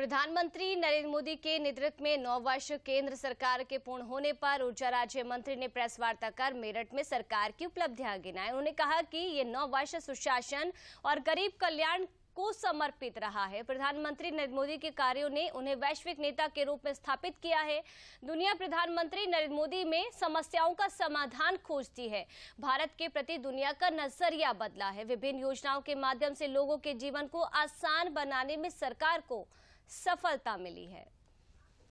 प्रधानमंत्री नरेंद्र मोदी के नेतृत्व में नौ वर्ष केंद्र सरकार के पूर्ण होने पर ऊर्जा राज्य मंत्री ने प्रेस वार्ता कर मेरठ में सरकार की उपलब्धियां गिनाई उन्होंने कहा कि ये नौ वर्ष सुशासन और गरीब कल्याण को समर्पित रहा है प्रधानमंत्री नरेंद्र मोदी के कार्यों ने उन्हें वैश्विक नेता के रूप में स्थापित किया है दुनिया प्रधानमंत्री नरेंद्र मोदी में समस्याओं का समाधान खोजती है भारत के प्रति दुनिया का नजरिया बदला है विभिन्न योजनाओं के माध्यम से लोगों के जीवन को आसान बनाने में सरकार को सफलता मिली है